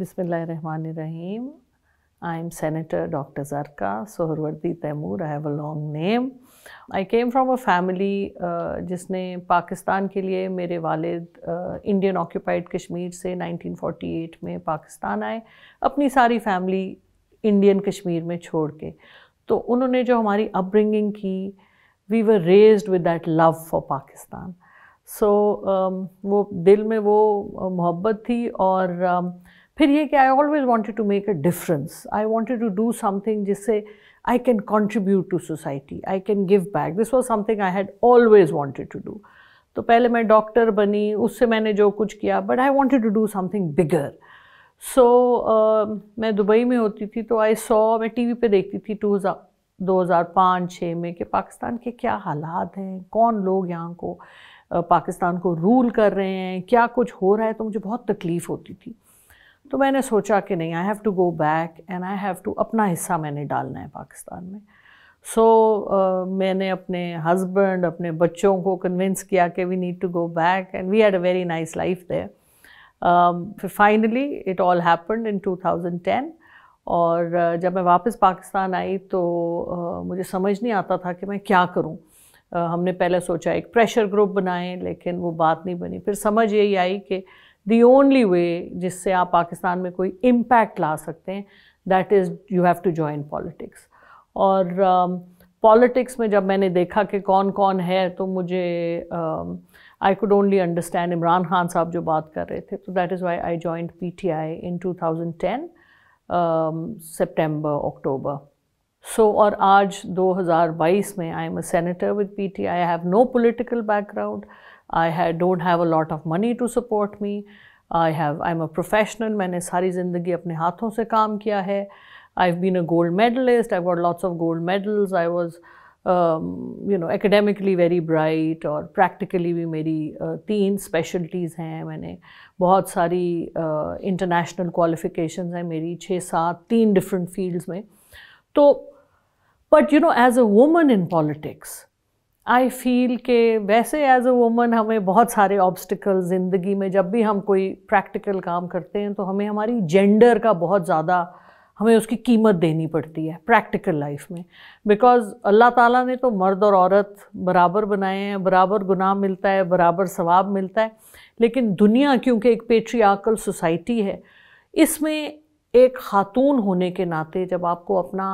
Bismillahirrahmanirrahim. I am Dr. Doctor Zarqa Suhrawardy Taimur I a long name. I came from a family uh, जिसने पाकिस्तान के लिए मेरे वालिद इंडियन uh, ऑक्यूपाइड कश्मीर से 1948 में पाकिस्तान आए अपनी सारी फैमिली इंडियन कश्मीर में छोड़ के तो उन्होंने जो हमारी अपब्रिंगिंग की we were raised with that love for Pakistan so um, वो दिल में वो मोहब्बत थी और um, फिर ये कि I always wanted to make a difference I wanted to do something जिससे I can contribute to society I can give back this was something I had always wanted to do तो पहले मैं doctor बनी उससे मैंने जो कुछ किया but I wanted to do something bigger so मैं दुबई में होती थी तो आई सॉ मैं वी पर देखती थी टू हज़ार दो हज़ार पाँच छः में कि पाकिस्तान के क्या हालात हैं कौन लोग यहाँ को पाकिस्तान को रूल कर रहे हैं क्या कुछ हो रहा है तो मुझे बहुत तकलीफ़ होती थी तो मैंने सोचा कि नहीं I have to go back and I have to अपना हिस्सा मैंने डालना है पाकिस्तान में सो so, uh, मैंने अपने हस्बैंड अपने बच्चों को कन्विंस किया कि we need to go back and we had a very nice life there फिर finally it all happened in 2010 और uh, जब मैं वापस पाकिस्तान आई तो uh, मुझे समझ नहीं आता था कि मैं क्या करूं हमने पहले सोचा एक प्रेशर ग्रुप बनाएं लेकिन वो बात नहीं बनी फिर समझ यही आई कि दी ओनली वे जिससे आप पाकिस्तान में कोई इम्पैक्ट ला सकते हैं that is you have to join politics और पॉलिटिक्स um, uh, में जब मैंने देखा कि कौन कौन है तो मुझे I could only understand Imran Khan sahab जो बात कर रहे थे तो that is why I joined P T I in two thousand ten September October So, और आज 2022 में I am a senator with P T I have no political background I है don't have a lot of money to support me I have I am a professional मैंने सारी ज़िंदगी अपने हाथों से काम किया है I have been a gold medalist I got lots of gold medals I was you know academically very bright और प्रैक्टिकली भी मेरी uh, तीन स्पेशलिटीज़ हैं मैंने बहुत सारी इंटरनेशनल uh, क्वालिफिकेशन हैं मेरी छः सात तीन डिफरेंट फील्ड्स में तो but you know as a woman in politics I feel के वैसे एज अ वुमन हमें बहुत सारे ऑब्स्टिकल ज़िंदगी में जब भी हम कोई प्रैक्टिकल काम करते हैं तो हमें हमारी जेंडर का बहुत ज़्यादा हमें उसकी कीमत देनी पड़ती है प्रैक्टिकल लाइफ में बिकॉज अल्लाह ताला ने तो मर्द और औरत बराबर बनाए हैं बराबर गुनाह मिलता है बराबर सवाब मिलता है लेकिन दुनिया क्योंकि एक पेट्रियाकल सोसाइटी है इसमें एक खातून होने के नाते जब आपको अपना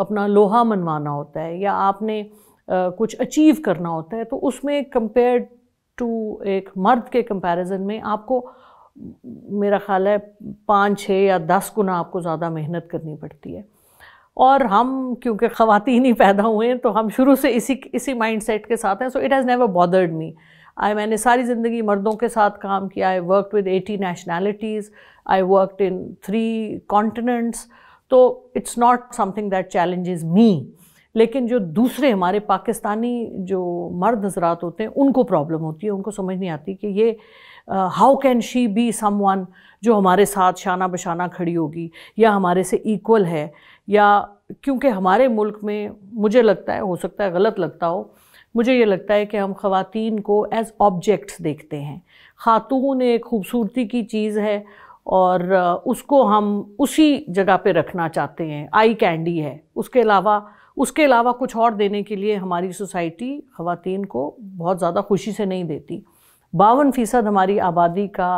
अपना लोहा मनवाना होता है या आपने आ, कुछ अचीव करना होता है तो उसमें कंपेयर टू एक मर्द के कंपैरिजन में आपको मेरा ख़्याल है पाँच छः या दस गुना आपको ज़्यादा मेहनत करनी पड़ती है और हम क्योंकि ख़वातीन ही पैदा हुए हैं तो हम शुरू से इसी इसी माइंड सेट के साथ हैं so it has never bothered me I मैंने सारी ज़िंदगी मर्दों के साथ काम किया I work with eighty nationalities I work in three continents तो it's not something that is me लेकिन जो दूसरे हमारे पाकिस्तानी जो मर्द हजरात होते हैं उनको प्रॉब्लम होती है उनको समझ नहीं आती कि ये how can she be someone जो हमारे साथ शाना बशाना खड़ी होगी या हमारे से इक्वल है या क्योंकि हमारे मुल्क में मुझे लगता है हो सकता है गलत लगता हो मुझे ये लगता है कि हम ख़वान को एज़ ऑब्जेक्ट्स देखते हैं ख़ातून एक खूबसूरती की चीज़ है और उसको हम उसी जगह पे रखना चाहते हैं आई कैंडी है उसके अलावा उसके अलावा कुछ और देने के लिए हमारी सोसाइटी ख़वान को बहुत ज़्यादा खुशी से नहीं देती बावन फ़ीसद हमारी आबादी का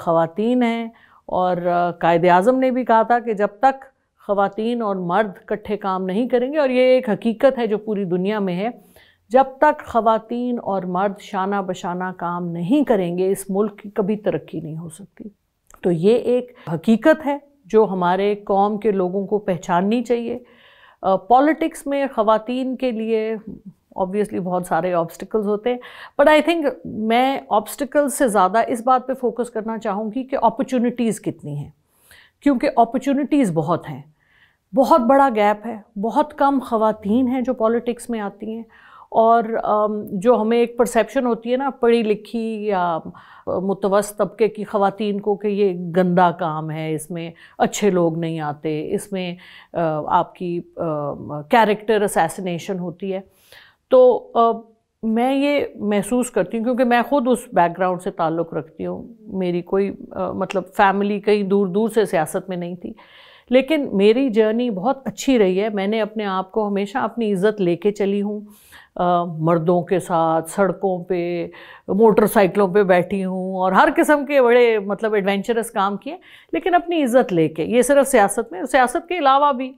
ख़वान हैं और कायद अज़म ने भी कहा था कि जब तक ख़वान और मर्द इकट्ठे काम नहीं करेंगे और ये एक हकीकत है जो पूरी दुनिया में है जब तक ख़वातीन और मर्द शाना बशाना काम नहीं करेंगे इस मुल्क की कभी तरक्की नहीं हो सकती तो ये एक हकीकत है जो हमारे कौम के लोगों को पहचाननी चाहिए पॉलिटिक्स में ख़वान के लिए ऑब्वियसली बहुत सारे ऑब्स्टिकल्स होते हैं बट आई थिंक मैं ऑब्स्टिकल्स से ज़्यादा इस बात पे फोकस करना चाहूँगी कि अपॉर्चुनिटीज़ कितनी हैं क्योंकि अपॉर्चुनिटीज़ बहुत हैं बहुत बड़ा गैप है बहुत कम खातन हैं जो पॉलिटिक्स में आती हैं और जो हमें एक परसेप्शन होती है ना पढ़ी लिखी या मुतवस तबके की ख़वातीन को कि ये गंदा काम है इसमें अच्छे लोग नहीं आते इसमें आपकी कैरेक्टर असैसिनेशन होती है तो मैं ये महसूस करती हूँ क्योंकि मैं ख़ुद उस बैकग्राउंड से ताल्लुक़ रखती हूँ मेरी कोई आ, मतलब फैमिली कहीं दूर दूर से सियासत में नहीं थी लेकिन मेरी जर्नी बहुत अच्छी रही है मैंने अपने आप को हमेशा अपनी इज़्ज़त लेके चली हूँ मर्दों के साथ सड़कों पे मोटरसाइकिलों पे बैठी हूँ और हर किस्म के बड़े मतलब एडवेंचरस काम किए लेकिन अपनी इज़्ज़त लेके ये सिर्फ सियासत में सियासत के अलावा भी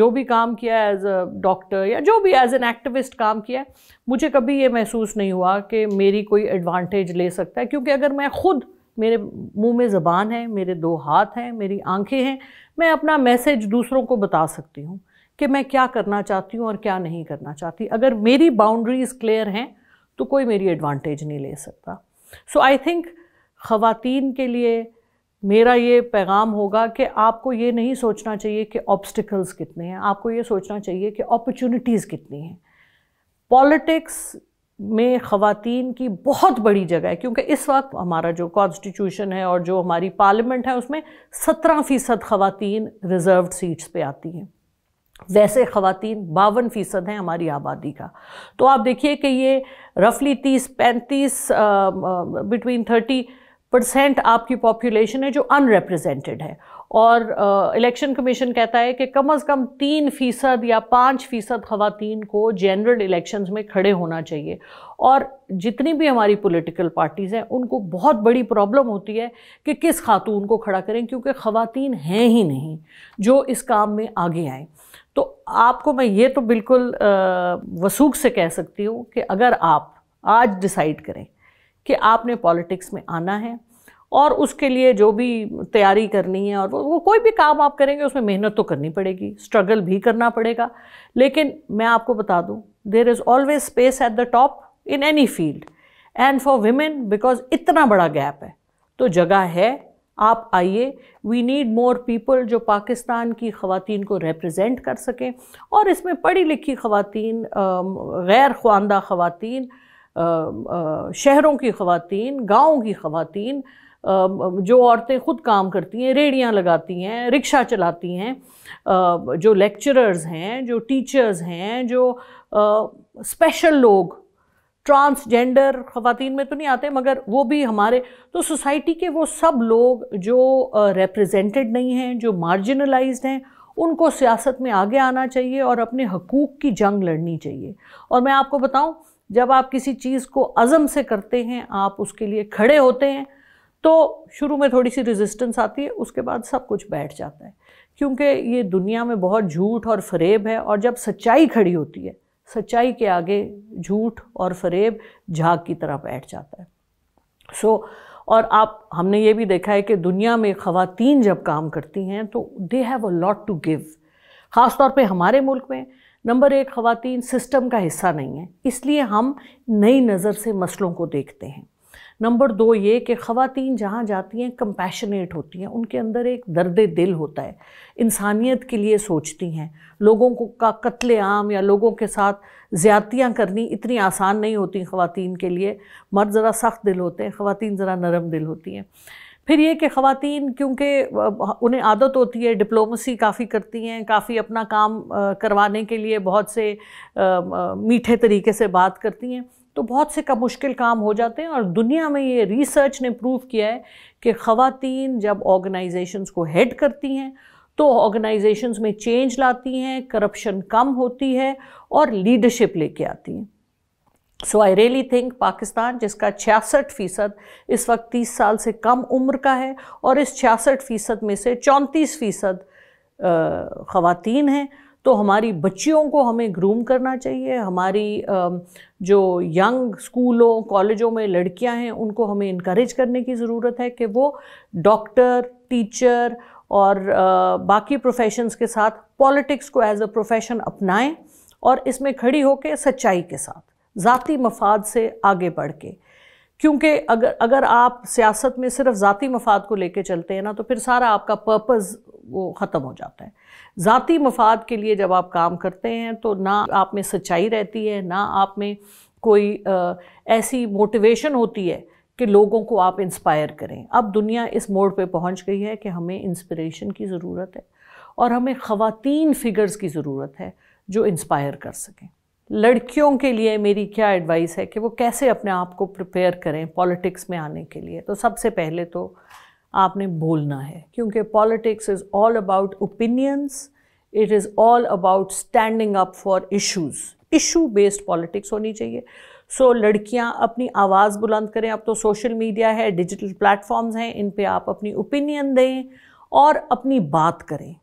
जो भी काम किया एज अ डॉक्टर या जो भी एज एन एक्टिविस्ट काम किया मुझे कभी ये महसूस नहीं हुआ कि मेरी कोई एडवांटेज ले सकता है क्योंकि अगर मैं ख़ुद मेरे मुंह में ज़बान है मेरे दो हाथ हैं मेरी आंखें हैं मैं अपना मैसेज दूसरों को बता सकती हूँ कि मैं क्या करना चाहती हूँ और क्या नहीं करना चाहती अगर मेरी बाउंड्रीज़ क्लियर हैं तो कोई मेरी एडवांटेज नहीं ले सकता सो आई थिंक खातन के लिए मेरा ये पैगाम होगा कि आपको ये नहीं सोचना चाहिए कि ऑब्स्टिकल्स कितने हैं आपको ये सोचना चाहिए कि अपॉर्चुनिटीज़ कितनी हैं पॉलिटिक्स में ख़वान की बहुत बड़ी जगह है क्योंकि इस वक्त हमारा जो कॉन्स्टिट्यूशन है और जो हमारी पार्लियामेंट है उसमें सत्रह फ़ीसद ख़वान रिज़र्व सीट्स पे आती हैं वैसे ख़वान बावन फ़ीसद हैं हमारी आबादी का तो आप देखिए कि ये रफली तीस पैंतीस बिटवीन थर्टी परसेंट आपकी पॉपुलेशन है जो अनरिप्रजेंटेड है और इलेक्शन कमीशन कहता है कि कम अज़ कम तीन फ़ीसद या पाँच फ़ीसद ख़वान को जनरल इलेक्शंस में खड़े होना चाहिए और जितनी भी हमारी पॉलिटिकल पार्टीज़ हैं उनको बहुत बड़ी प्रॉब्लम होती है कि किस खातून को खड़ा करें क्योंकि ख़वातीन हैं ही नहीं जो इस काम में आगे आएँ तो आपको मैं ये तो बिल्कुल वसूख से कह सकती हूँ कि अगर आप आज डिसाइड करें कि आपने पॉलिटिक्स में आना है और उसके लिए जो भी तैयारी करनी है और वो, वो कोई भी काम आप करेंगे उसमें मेहनत तो करनी पड़ेगी स्ट्रगल भी करना पड़ेगा लेकिन मैं आपको बता दूं there is always space at the top in any field and for women because इतना बड़ा गैप है तो जगह है आप आइए वी नीड मोर पीपल जो पाकिस्तान की खातन को रिप्रेजेंट कर सकें और इसमें पढ़ी लिखी खातन गैर ख्वानदा खातन शहरों की खातन गाँव की खातन जो औरतें खुद काम करती हैं रेड़ियाँ लगाती हैं रिक्शा चलाती हैं जो लेक्चरर्स हैं जो टीचर्स हैं जो स्पेशल लोग ट्रांसजेंडर ख़वान में तो नहीं आते मगर वो भी हमारे तो सोसाइटी के वो सब लोग जो रिप्रेजेंटेड नहीं हैं जो मार्जिनलाइज हैं उनको सियासत में आगे आना चाहिए और अपने हकूक़ की जंग लड़नी चाहिए और मैं आपको बताऊं जब आप किसी चीज़ को अज़म से करते हैं आप उसके लिए खड़े होते हैं तो शुरू में थोड़ी सी रेजिस्टेंस आती है उसके बाद सब कुछ बैठ जाता है क्योंकि ये दुनिया में बहुत झूठ और फरेब है और जब सच्चाई खड़ी होती है सच्चाई के आगे झूठ और फरेब झाग की तरह बैठ जाता है सो so, और आप हमने ये भी देखा है कि दुनिया में ख़वातीन जब काम करती हैं तो they have a lot to give ख़ास तौर पे हमारे मुल्क में नंबर एक ख़वातीन सिस्टम का हिस्सा नहीं है इसलिए हम नई नज़र से मसलों को देखते हैं नंबर दो ये कि ख़वातीन जहाँ जाती हैं कंपैशनेट होती हैं उनके अंदर एक दर्द दिल होता है इंसानियत के लिए सोचती हैं लोगों को का कत्ल आम या लोगों के साथ ज़्यादतियाँ करनी इतनी आसान नहीं होती ख़वातीन के लिए मर्द ज़रा सख्त दिल होते हैं ख़वातीन ज़रा नरम दिल होती हैं फिर ये कि ख़वातीन क्योंकि उन्हें आदत होती है डिप्लोमेसी काफ़ी करती हैं काफ़ी अपना काम करवाने के लिए बहुत से मीठे तरीके से बात करती हैं तो बहुत से का मुश्किल काम हो जाते हैं और दुनिया में ये रिसर्च ने प्रूव किया है कि ख़वातीन जब ऑर्गेनाइजेशंस को हेड करती हैं तो ऑर्गेनाइजेशंस में चेंज लाती हैं करप्शन कम होती है और लीडरशिप लेके आती हैं so I really think Pakistan जिसका छियासठ फ़ीसद इस वक्त तीस साल से कम उम्र का है और इस छियासठ फ़ीसद में से चौंतीस फ़ीसद ख़वातीन हैं तो हमारी बच्चियों को हमें ग्रूम करना चाहिए हमारी जो यंग स्कूलों कॉलेजों में लड़कियां हैं उनको हमें इनक्रेज करने की ज़रूरत है कि वो डॉक्टर टीचर और बाकी प्रोफेशंस के साथ पॉलिटिक्स को एज अ प्रोफेशन अपनाएं और इसमें खड़ी होकर सच्चाई के साथ ज़ाती मफाद से आगे बढ़ के क्योंकि अगर अगर आप सियासत में सिर्फ ज़ाती मफाद को लेके चलते हैं ना तो फिर सारा आपका पर्पज़ वो ख़त्म हो जाता है ज़ाती मफाद के लिए जब आप काम करते हैं तो ना आप में सच्चाई रहती है ना आप में कोई आ, ऐसी मोटिवेशन होती है कि लोगों को आप इंस्पायर करें अब दुनिया इस मोड पे पहुंच गई है कि हमें इंस्पिरेशन की ज़रूरत है और हमें ख़वातीन फ़िगर्स की ज़रूरत है जो इंस्पायर कर सकें लड़कियों के लिए मेरी क्या एडवाइस है कि वो कैसे अपने आप को प्रिपेयर करें पॉलिटिक्स में आने के लिए तो सबसे पहले तो आपने बोलना है क्योंकि politics is all about opinions it is all about standing up for issues issue based politics होनी चाहिए सो so, लड़कियां अपनी आवाज़ बुलंद करें अब तो सोशल मीडिया है डिजिटल प्लेटफॉर्म्स हैं इन पे आप अपनी ओपिनियन दें और अपनी बात करें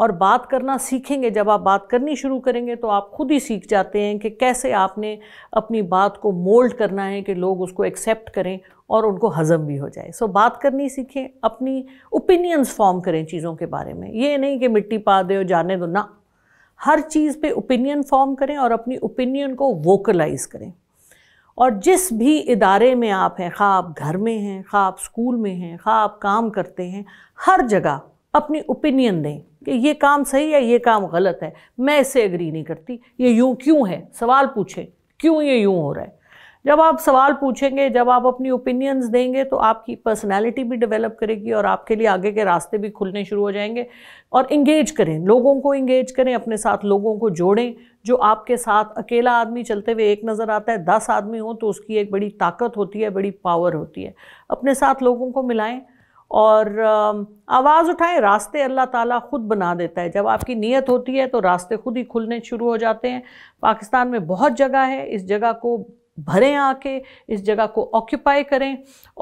और बात करना सीखेंगे जब आप बात करनी शुरू करेंगे तो आप खुद ही सीख जाते हैं कि कैसे आपने अपनी बात को मोल्ड करना है कि लोग उसको एक्सेप्ट करें और उनको हज़म भी हो जाए सो so, बात करनी सीखें अपनी ओपिनियंस फॉर्म करें चीज़ों के बारे में ये नहीं कि मिट्टी पा दे जाने दो ना हर चीज़ पे ओपिनियन फॉर्म करें और अपनी ओपिनियन को वोकलाइज करें और जिस भी इदारे में आप हैं खा आप घर में हैं खा आप स्कूल में हैं खा आप काम करते हैं हर जगह अपनी ओपिनियन दें कि ये काम सही है ये काम गलत है मैं इससे एग्री नहीं करती ये यूँ क्यों है सवाल पूछें क्यों ये यूँ हो रहा है जब आप सवाल पूछेंगे जब आप अपनी ओपिनियंस देंगे तो आपकी पर्सनालिटी भी डेवलप करेगी और आपके लिए आगे के रास्ते भी खुलने शुरू हो जाएंगे और इंगेज करें लोगों को इंगेज करें अपने साथ लोगों को जोड़ें जो आपके साथ अकेला आदमी चलते हुए एक नज़र आता है दस आदमी हो तो उसकी एक बड़ी ताकत होती है बड़ी पावर होती है अपने साथ लोगों को मिलाएं और आवाज़ उठाएं रास्ते अल्लाह ताला ख़ुद बना देता है जब आपकी नीयत होती है तो रास्ते खुद ही खुलने शुरू हो जाते हैं पाकिस्तान में बहुत जगह है इस जगह को भरें आके इस जगह को ऑक्यूपाई करें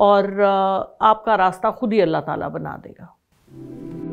और आपका रास्ता खुद ही अल्लाह ताला बना देगा